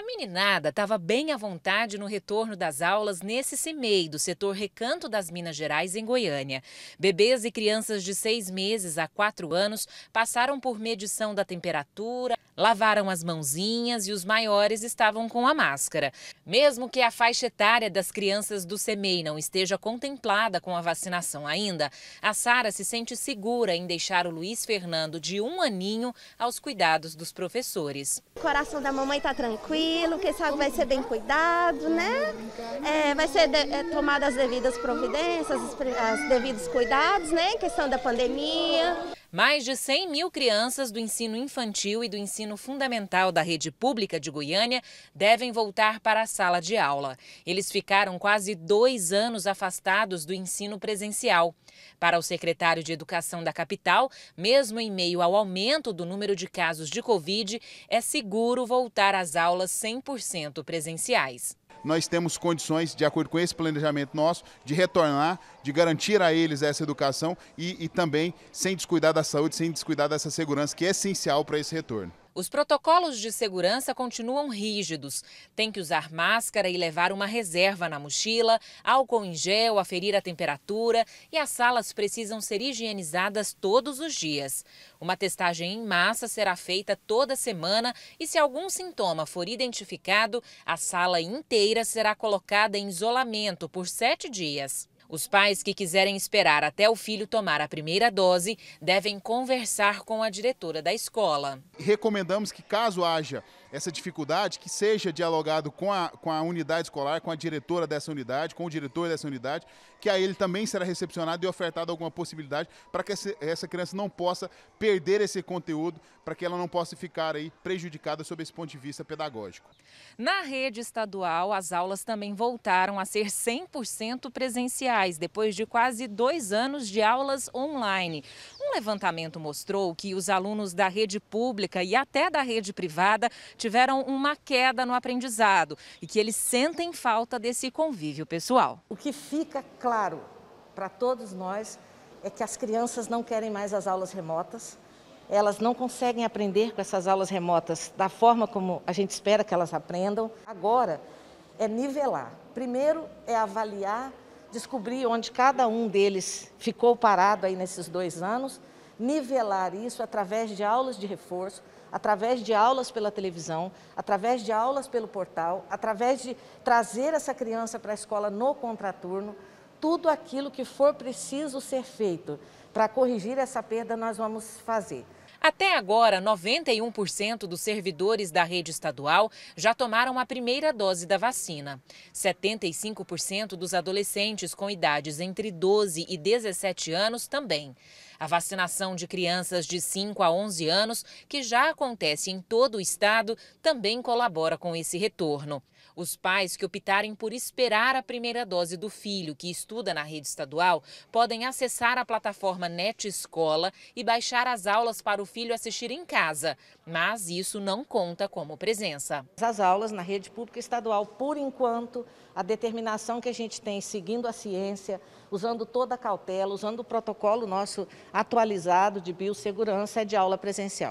A meninada estava bem à vontade no retorno das aulas nesse CIMEI do setor Recanto das Minas Gerais, em Goiânia. Bebês e crianças de seis meses a quatro anos passaram por medição da temperatura, lavaram as mãozinhas e os maiores estavam com a máscara. Mesmo que a faixa etária das crianças do CIMEI não esteja contemplada com a vacinação ainda, a Sara se sente segura em deixar o Luiz Fernando de um aninho aos cuidados dos professores. O coração da mamãe está tranquilo tranquilo, quem sabe vai ser bem cuidado, né? É, vai ser de, é, tomadas as devidas providências, os devidos cuidados, né? Em questão da pandemia. Mais de 100 mil crianças do ensino infantil e do ensino fundamental da rede pública de Goiânia devem voltar para a sala de aula. Eles ficaram quase dois anos afastados do ensino presencial. Para o secretário de Educação da capital, mesmo em meio ao aumento do número de casos de Covid, é seguro voltar às aulas 100% presenciais nós temos condições, de acordo com esse planejamento nosso, de retornar, de garantir a eles essa educação e, e também sem descuidar da saúde, sem descuidar dessa segurança que é essencial para esse retorno. Os protocolos de segurança continuam rígidos. Tem que usar máscara e levar uma reserva na mochila, álcool em gel, aferir a temperatura e as salas precisam ser higienizadas todos os dias. Uma testagem em massa será feita toda semana e se algum sintoma for identificado, a sala inteira será colocada em isolamento por sete dias. Os pais que quiserem esperar até o filho tomar a primeira dose devem conversar com a diretora da escola. Recomendamos que, caso haja essa dificuldade, que seja dialogado com a, com a unidade escolar, com a diretora dessa unidade, com o diretor dessa unidade, que a ele também será recepcionado e ofertado alguma possibilidade para que essa, essa criança não possa perder esse conteúdo, para que ela não possa ficar aí prejudicada sob esse ponto de vista pedagógico. Na rede estadual, as aulas também voltaram a ser 100% presenciais, depois de quase dois anos de aulas online. Um levantamento mostrou que os alunos da rede pública e até da rede privada tiveram uma queda no aprendizado e que eles sentem falta desse convívio pessoal. O que fica claro para todos nós é que as crianças não querem mais as aulas remotas, elas não conseguem aprender com essas aulas remotas da forma como a gente espera que elas aprendam. Agora é nivelar. Primeiro é avaliar descobrir onde cada um deles ficou parado aí nesses dois anos, nivelar isso através de aulas de reforço, através de aulas pela televisão, através de aulas pelo portal, através de trazer essa criança para a escola no contraturno, tudo aquilo que for preciso ser feito para corrigir essa perda nós vamos fazer. Até agora, 91% dos servidores da rede estadual já tomaram a primeira dose da vacina. 75% dos adolescentes com idades entre 12 e 17 anos também. A vacinação de crianças de 5 a 11 anos, que já acontece em todo o estado, também colabora com esse retorno. Os pais que optarem por esperar a primeira dose do filho que estuda na rede estadual podem acessar a plataforma Net Escola e baixar as aulas para o filho assistir em casa, mas isso não conta como presença. As aulas na rede pública estadual, por enquanto, a determinação que a gente tem seguindo a ciência, usando toda a cautela, usando o protocolo nosso atualizado de biossegurança é de aula presencial.